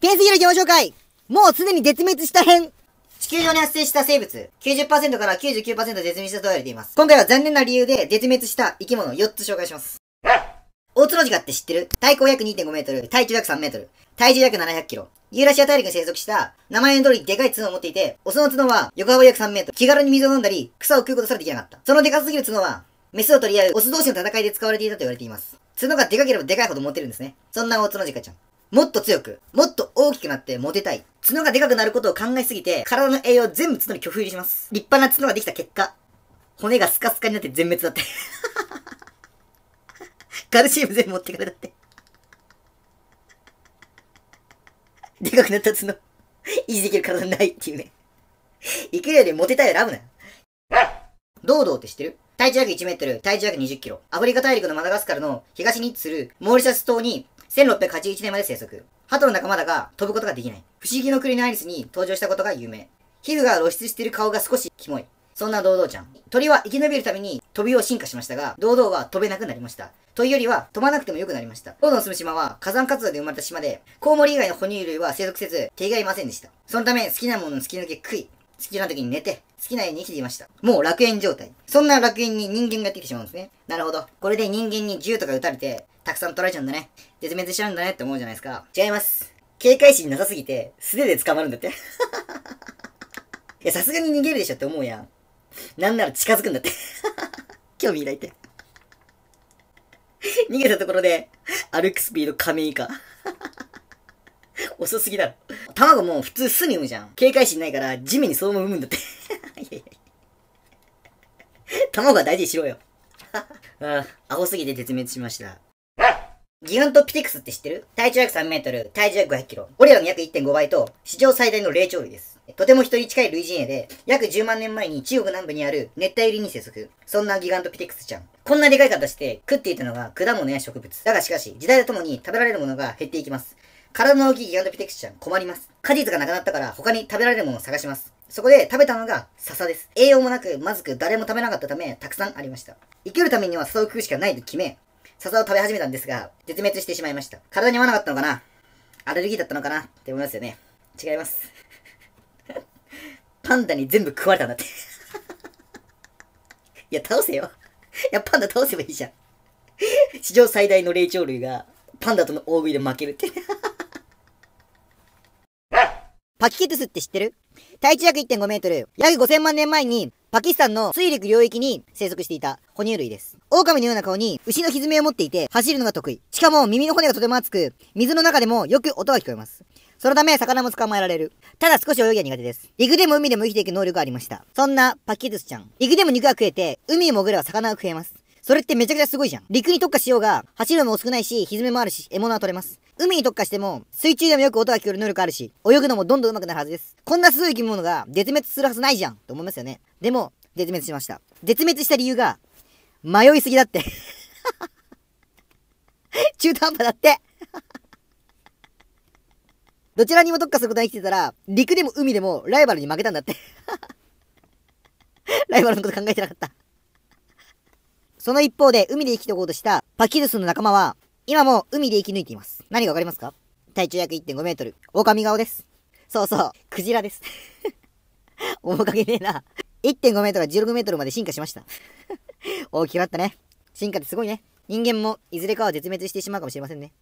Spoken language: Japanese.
ペースギル上昇会もうすでに絶滅した編地球上に発生した生物、90%から99%絶滅したと言われています。今回は残念な理由で絶滅した生き物を4つ紹介します。大津の字がって知ってる体高約2.5メートル、体重約3メートル、体重約700キロ。ユーラシア大陸に生息した、名前の通りでかい角を持っていて、オスの角は横幅約3メートル。気軽に水を飲んだり、草を食うことすらできなかった。そのでかすぎる角は、メスを取り合うオス同士の戦いで使われていたと言われています。角がでかければでかいほど持ってるんですね。そんな大津のジカちゃん。もっと強く、もっと大きくなってモテたい。角がでかくなることを考えすぎて、体の栄養全部角に拒否入りします。立派な角ができた結果、骨がスカスカになって全滅だって。カルシウム全部持ってかれたって。でかくなった角、維持できる体ないっていうね。いくよりモテたい選ぶなよ。どうって知ってる体重約1メートル、体重約20キロ。アフリカ大陸のマダガスカルの東に位置するモーリシャス島に1681年まで生息。鳩の仲間だが飛ぶことができない。不思議の国のアリスに登場したことが有名。皮膚が露出している顔が少しキモい。そんな堂々ちゃん。鳥は生き延びるために飛びを進化しましたが、堂々は飛べなくなりました。というよりは、飛ばなくても良くなりました。堂々の住む島は火山活動で生まれた島で、コウモリ以外の哺乳類は生息せず、手がいませんでした。そのため、好きなものの好き抜け食い、好きな時に寝て、好きな家に生きていました。もう楽園状態。そんな楽園に人間がやってきてしまうんですね。なるほど。これで人間に銃とか撃たれて、たくさん取られちゃうんだね。絶滅しちゃうんだねって思うじゃないですか。違います。警戒心なさすぎて、素手で捕まるんだって。いや、さすがに逃げるでしょって思うやん。なんなら近づくんだって。興味抱いて。逃げたところで、歩くスピード面以下。遅すぎだろ。卵も普通巣に産むじゃん。警戒心ないから地面にそのまま産むんだって。いやいや卵は大事にしろよ。ああ、アホすぎて絶滅しました。ギガントピテクスって知ってる体長約3メートル、体重約500キロ。俺らの約1.5倍と、史上最大の霊長類です。とても人に近い類人猿で、約10万年前に中国南部にある熱帯林に生息。そんなギガントピテクスちゃん。こんなでかい形で食っていたのが果物や植物。だがしかし、時代とともに食べられるものが減っていきます。体の大きいギガントピテクスちゃん困ります。果実がなくなったから他に食べられるものを探します。そこで食べたのが笹です。栄養もなく、まずく、誰も食べなかったため、たくさんありました。生きるためには笹を食うしかないと決め、笹を食べ始めたんですが、絶滅してしまいました。体に合わなかったのかなアレルギーだったのかなって思いますよね。違います。パンダに全部食われたんだって いや、倒せよ。いや、パンダ倒せばいいじゃん。史上最大の霊長類が、パンダとの大食いで負けるって パキケトスって知ってる体長約1.5メートル、約5000万年前にパキスタンの水陸領域に生息していた哺乳類です。狼のような顔に牛のひずめを持っていて走るのが得意。しかも耳の骨がとても厚く、水の中でもよく音が聞こえます。そのため魚も捕まえられる。ただ少し泳ぎは苦手です。陸でも海でも生きていく能力がありました。そんなパキズスちゃん。陸でも肉が食えて、海に潜れば魚が食えます。それってめちゃくちゃすごいじゃん。陸に特化しようが、走るのも少ないし、蹄もあるし、獲物は取れます。海に特化しても、水中でもよく音が聞こえる能力あるし、泳ぐのもどんどん上手くなるはずです。こんなすごい生き物が、絶滅するはずないじゃんと思いますよね。でも、絶滅しました。絶滅した理由が、迷いすぎだって 中途半端だって どちらにも特化することが生きてたら、陸でも海でもライバルに負けたんだって ライバルのこと考えてなかった。その一方で、海で生きていこうとしたパキルスの仲間は、今も海で生き抜いています。何がわかりますか体長約1.5メートル。狼顔です。そうそう、クジラです。面影ねえな。1.5メートルが16メートルまで進化しました。大きくなったね。進化ってすごいね。人間もいずれかは絶滅してしまうかもしれませんね。